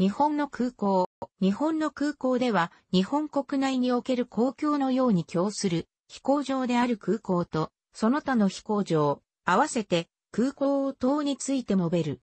日本の空港。日本の空港では、日本国内における公共のように供する飛行場である空港と、その他の飛行場、合わせて空港等について述べる。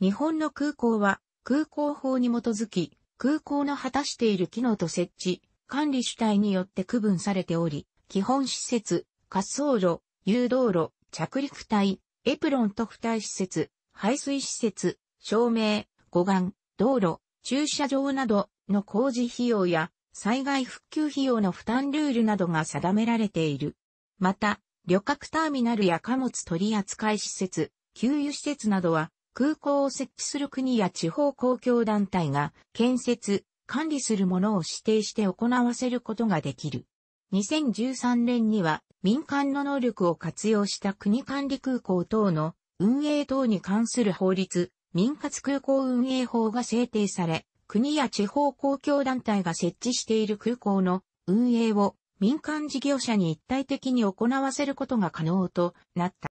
日本の空港は、空港法に基づき、空港の果たしている機能と設置、管理主体によって区分されており、基本施設、滑走路、誘導路、着陸帯、エプロン特待施設、排水施設、照明、護岸、道路、駐車場などの工事費用や災害復旧費用の負担ルールなどが定められている。また、旅客ターミナルや貨物取扱施設、給油施設などは空港を設置する国や地方公共団体が建設、管理するものを指定して行わせることができる。2013年には民間の能力を活用した国管理空港等の運営等に関する法律、民活空港運営法が制定され、国や地方公共団体が設置している空港の運営を民間事業者に一体的に行わせることが可能となった。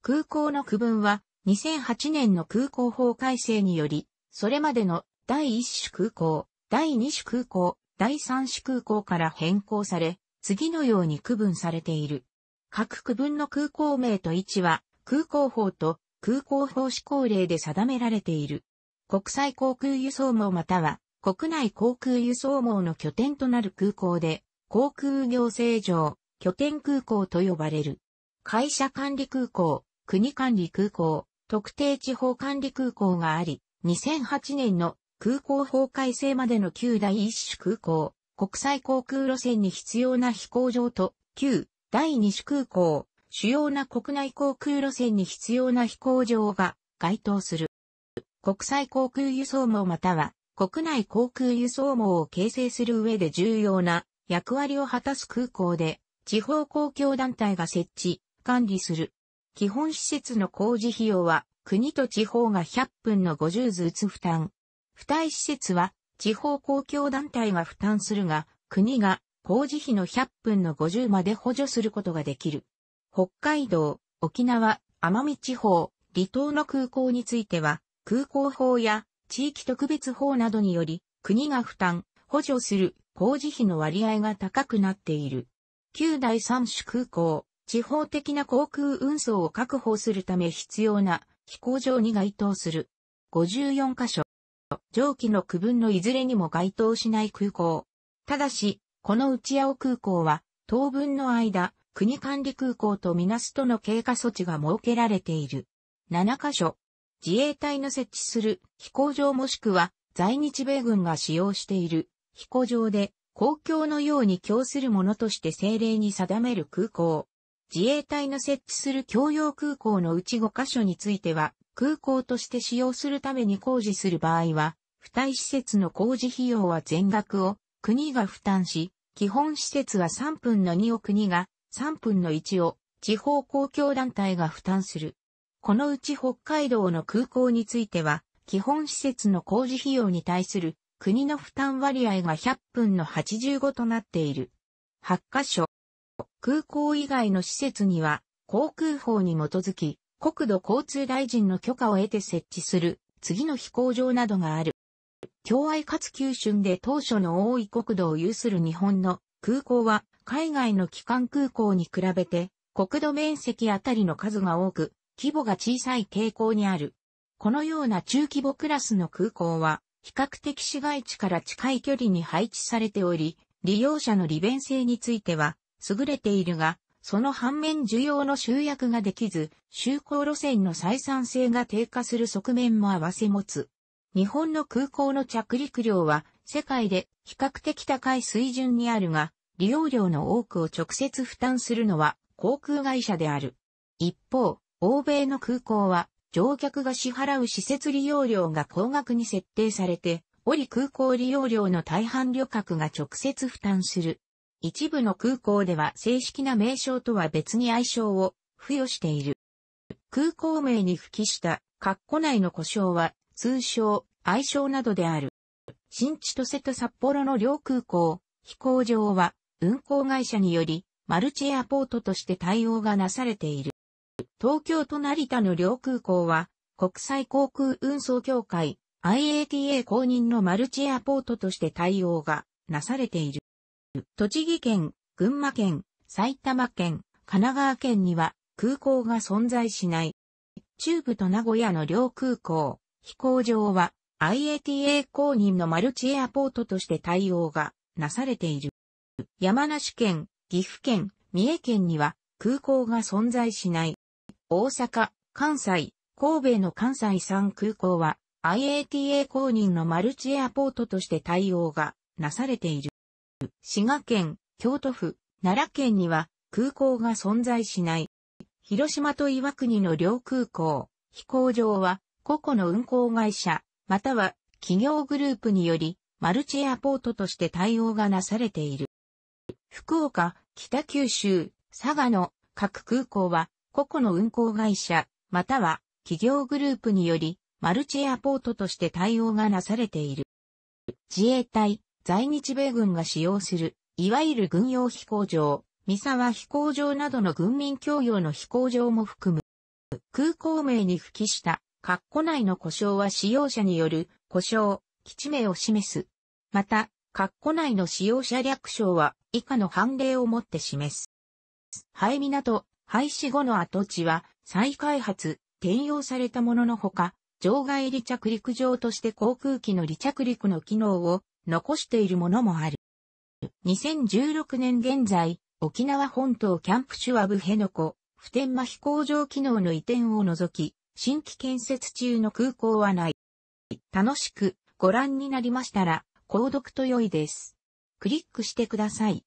空港の区分は2008年の空港法改正により、それまでの第1種空港、第2種空港、第3種空港から変更され、次のように区分されている。各区分の空港名と位置は空港法と空港法施行令で定められている。国際航空輸送網または国内航空輸送網の拠点となる空港で航空行政上拠点空港と呼ばれる。会社管理空港、国管理空港、特定地方管理空港があり、2008年の空港法改正までの旧第1種空港、国際航空路線に必要な飛行場と、旧第二種空港、主要な国内航空路線に必要な飛行場が該当する。国際航空輸送網または国内航空輸送網を形成する上で重要な役割を果たす空港で地方公共団体が設置、管理する。基本施設の工事費用は国と地方が100分の50ずつ負担。付帯施設は地方公共団体が負担するが国が工事費の100分の50まで補助することができる。北海道、沖縄、奄美地方、離島の空港については、空港法や地域特別法などにより、国が負担、補助する工事費の割合が高くなっている。旧第三種空港、地方的な航空運送を確保するため必要な飛行場に該当する。54箇所。上記の区分のいずれにも該当しない空港。ただし、この内青空港は、当分の間、国管理空港とみなすとの経過措置が設けられている。7カ所、自衛隊の設置する飛行場もしくは在日米軍が使用している飛行場で公共のように供するものとして政令に定める空港。自衛隊の設置する共用空港のうち5カ所については、空港として使用するために工事する場合は、付帯施設の工事費用は全額を国が負担し、基本施設は3分の2を国が、3分の1を地方公共団体が負担する。このうち北海道の空港については、基本施設の工事費用に対する国の負担割合が100分の85となっている。8カ所。空港以外の施設には、航空法に基づき、国土交通大臣の許可を得て設置する、次の飛行場などがある。共愛かつ九春で当初の多い国土を有する日本の空港は海外の機関空港に比べて国土面積あたりの数が多く、規模が小さい傾向にある。このような中規模クラスの空港は、比較的市街地から近い距離に配置されており、利用者の利便性については優れているが、その反面需要の集約ができず、就航路線の採算性が低下する側面も合わせ持つ。日本の空港の着陸量は世界で比較的高い水準にあるが、利用料の多くを直接負担するのは航空会社である。一方、欧米の空港は乗客が支払う施設利用料が高額に設定されて、おり空港利用料の大半旅客が直接負担する。一部の空港では正式な名称とは別に愛称を付与している。空港名に付記した括弧内の故障は通称愛称などである。新千歳と札幌の両空港、飛行場は運航会社により、マルチエアポートとして対応がなされている。東京と成田の両空港は、国際航空運送協会 IATA 公認のマルチエアポートとして対応がなされている。栃木県、群馬県、埼玉県、神奈川県には空港が存在しない。中部と名古屋の両空港、飛行場は IATA 公認のマルチエアポートとして対応がなされている。山梨県、岐阜県、三重県には空港が存在しない。大阪、関西、神戸の関西3空港は IATA 公認のマルチエアポートとして対応がなされている。滋賀県、京都府、奈良県には空港が存在しない。広島と岩国の両空港、飛行場は個々の運航会社、または企業グループによりマルチエアポートとして対応がなされている。福岡、北九州、佐賀の各空港は、個々の運航会社、または企業グループにより、マルチエアポートとして対応がなされている。自衛隊、在日米軍が使用する、いわゆる軍用飛行場、三沢飛行場などの軍民共用の飛行場も含む。空港名に付記した、括弧内の故障は使用者による故障、基地名を示す。また、括弧内の使用者略称は以下の判例をもって示す。廃港、廃止後の跡地は再開発、転用されたもののほか、場外離着陸場として航空機の離着陸の機能を残しているものもある。2016年現在、沖縄本島キャンプシュアブ辺野古、普天間飛行場機能の移転を除き、新規建設中の空港はない。楽しくご覧になりましたら、購読と良いです。クリックしてください。